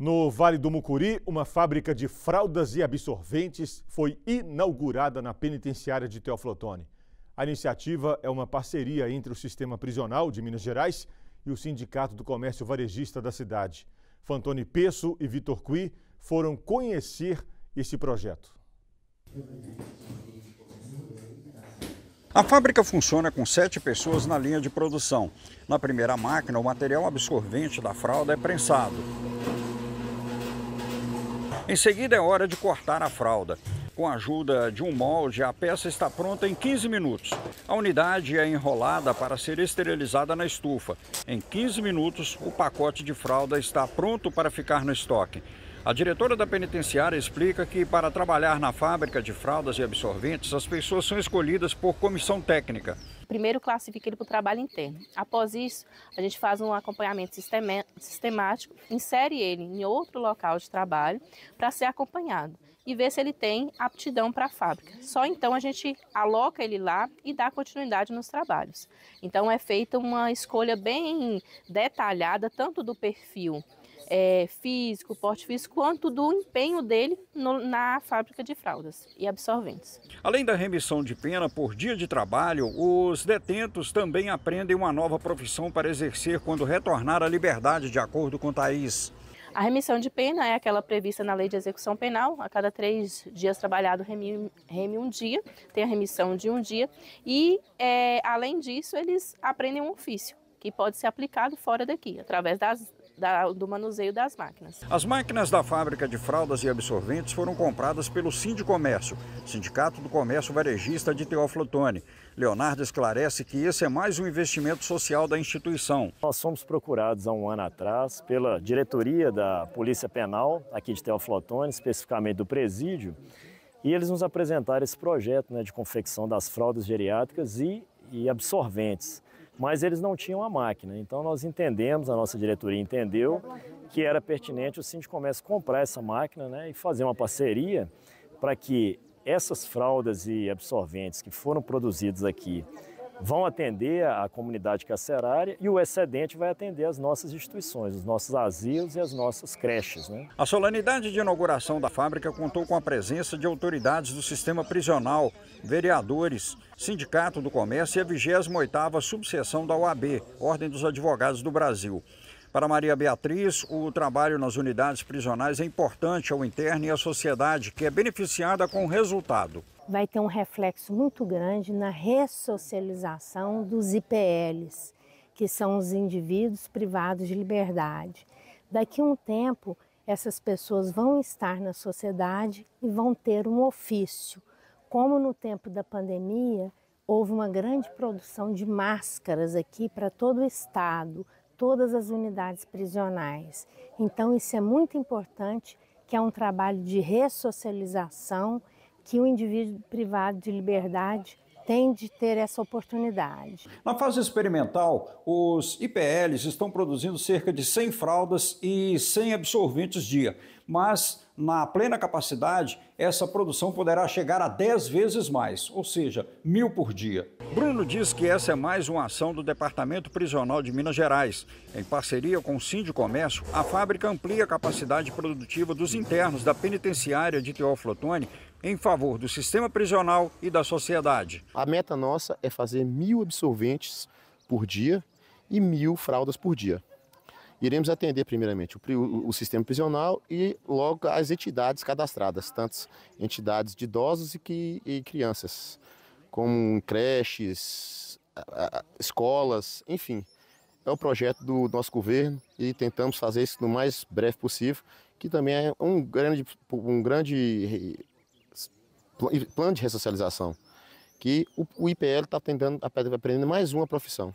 No Vale do Mucuri, uma fábrica de fraldas e absorventes foi inaugurada na penitenciária de Teoflotone. A iniciativa é uma parceria entre o Sistema Prisional de Minas Gerais e o Sindicato do Comércio Varejista da cidade. Fantoni Pesso e Vitor Cui foram conhecer esse projeto. A fábrica funciona com sete pessoas na linha de produção. Na primeira máquina, o material absorvente da fralda é prensado. Em seguida é hora de cortar a fralda. Com a ajuda de um molde, a peça está pronta em 15 minutos. A unidade é enrolada para ser esterilizada na estufa. Em 15 minutos, o pacote de fralda está pronto para ficar no estoque. A diretora da penitenciária explica que, para trabalhar na fábrica de fraldas e absorventes, as pessoas são escolhidas por comissão técnica primeiro classifica ele para o trabalho interno. Após isso, a gente faz um acompanhamento sistemático, insere ele em outro local de trabalho para ser acompanhado e ver se ele tem aptidão para a fábrica. Só então a gente aloca ele lá e dá continuidade nos trabalhos. Então é feita uma escolha bem detalhada, tanto do perfil é, físico, porte físico, quanto do empenho dele no, na fábrica de fraldas e absorventes. Além da remissão de pena por dia de trabalho, os detentos também aprendem uma nova profissão para exercer quando retornar à liberdade, de acordo com Thaís. A remissão de pena é aquela prevista na lei de execução penal. A cada três dias trabalhado, reme, um dia, tem a remissão de um dia. E, é, além disso, eles aprendem um ofício que pode ser aplicado fora daqui, através das, da, do manuseio das máquinas. As máquinas da fábrica de fraldas e absorventes foram compradas pelo Sindicomércio, Sindicato do Comércio Varejista de Teófilo Otoni. Leonardo esclarece que esse é mais um investimento social da instituição. Nós somos procurados há um ano atrás pela diretoria da Polícia Penal aqui de Teófilo Otoni, especificamente do presídio, e eles nos apresentaram esse projeto né, de confecção das fraldas geriátricas e, e absorventes mas eles não tinham a máquina. Então nós entendemos, a nossa diretoria entendeu que era pertinente o síndico comércio comprar essa máquina né, e fazer uma parceria para que essas fraldas e absorventes que foram produzidos aqui vão atender a comunidade carcerária e o excedente vai atender as nossas instituições, os nossos asilos e as nossas creches. Né? A solenidade de inauguração da fábrica contou com a presença de autoridades do sistema prisional, vereadores, Sindicato do Comércio e a 28ª subseção da OAB, Ordem dos Advogados do Brasil. Para Maria Beatriz, o trabalho nas unidades prisionais é importante ao interno e à sociedade, que é beneficiada com o resultado. Vai ter um reflexo muito grande na ressocialização dos IPLs, que são os indivíduos privados de liberdade. Daqui a um tempo, essas pessoas vão estar na sociedade e vão ter um ofício. Como no tempo da pandemia, houve uma grande produção de máscaras aqui para todo o estado todas as unidades prisionais. Então, isso é muito importante, que é um trabalho de ressocialização que o indivíduo privado de liberdade tem de ter essa oportunidade. Na fase experimental, os IPLs estão produzindo cerca de 100 fraldas e 100 absorventes dia, mas na plena capacidade, essa produção poderá chegar a 10 vezes mais, ou seja, mil por dia. Bruno diz que essa é mais uma ação do Departamento Prisional de Minas Gerais. Em parceria com o Síndio Comércio, a fábrica amplia a capacidade produtiva dos internos da penitenciária de Teófilo Otoni em favor do sistema prisional e da sociedade. A meta nossa é fazer mil absolventes por dia e mil fraldas por dia. Iremos atender primeiramente o, o, o sistema prisional e logo as entidades cadastradas, tantas entidades de idosos e, que, e crianças como creches, escolas, enfim. É o projeto do nosso governo e tentamos fazer isso no mais breve possível, que também é um grande, um grande plano de ressocialização, que o IPL está tá aprendendo mais uma profissão.